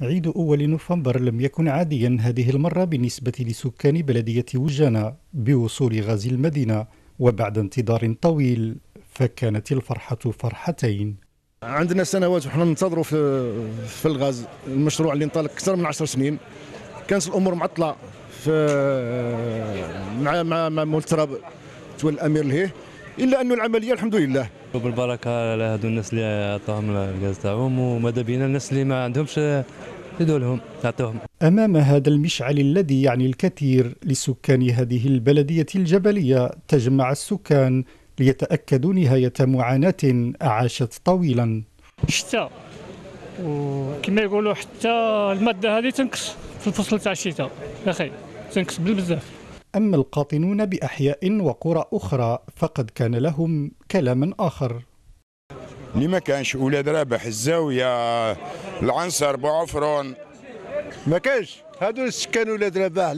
عيد أول نوفمبر لم يكن عاديا هذه المرة بالنسبة لسكان بلدية وجانا بوصول غاز المدينة وبعد انتظار طويل فكانت الفرحة فرحتين عندنا سنوات وحنا ننتظروا في, في الغاز المشروع اللي انطلق أكثر من عشر سنين كانت الأمور معطلة في مع مع مع مول تولى الأمير لهيه إلا أن العملية الحمد لله وبالبركه على هذو الناس اللي عطاهم الغاز تاعهم وماذا بينا الناس اللي ما عندهمش يدولهم تعطوهم أمام هذا المشعل الذي يعني الكثير لسكان هذه البلدية الجبلية تجمع السكان ليتأكدوا نهاية معاناة عاشت طويلا شتاء وكما يقولوا حتى المادة هذه تنكس في الفصل تاع الشتاء أخي تنكس بالبزاف أما القاطنون بأحياء وقرى أخرى فقد كان لهم كلام آخر اللي ما كانش ولاد رابح الزاوية العنصر بعفرون ما كانش هادو السكان ولاد رابح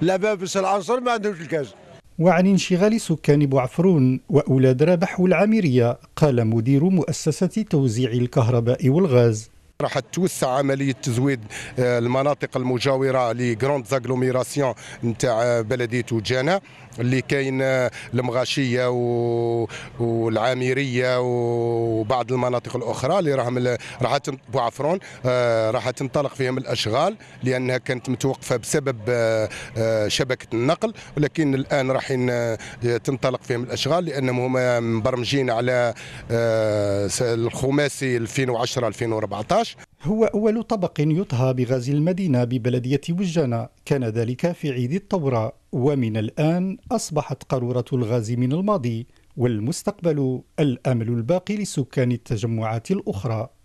لا بابس العنصر ما عندهمش الكاس وعن انشغال سكان بوعفرون وأولاد رابح والعامرية قال مدير مؤسسة توزيع الكهرباء والغاز راح توسع عمليه تزويد آه، المناطق المجاوره لغروند زاغلوميراسيون نتاع آه، بلديه وجانا اللي كاين آه، المغاشيه والعاميريه وبعض المناطق الاخرى اللي راهم راح بوعفرون راح تنطلق فيهم الاشغال لانها كانت متوقفه بسبب شبكه النقل ولكن الان راح تنطلق فيهم الاشغال لانهم هما مبرمجين على الخماسي 2010 2014 هو أول طبق يطهى بغاز المدينة ببلدية وجانة كان ذلك في عيد الثورة ومن الآن أصبحت قارورة الغاز من الماضي والمستقبل الأمل الباقي لسكان التجمعات الأخرى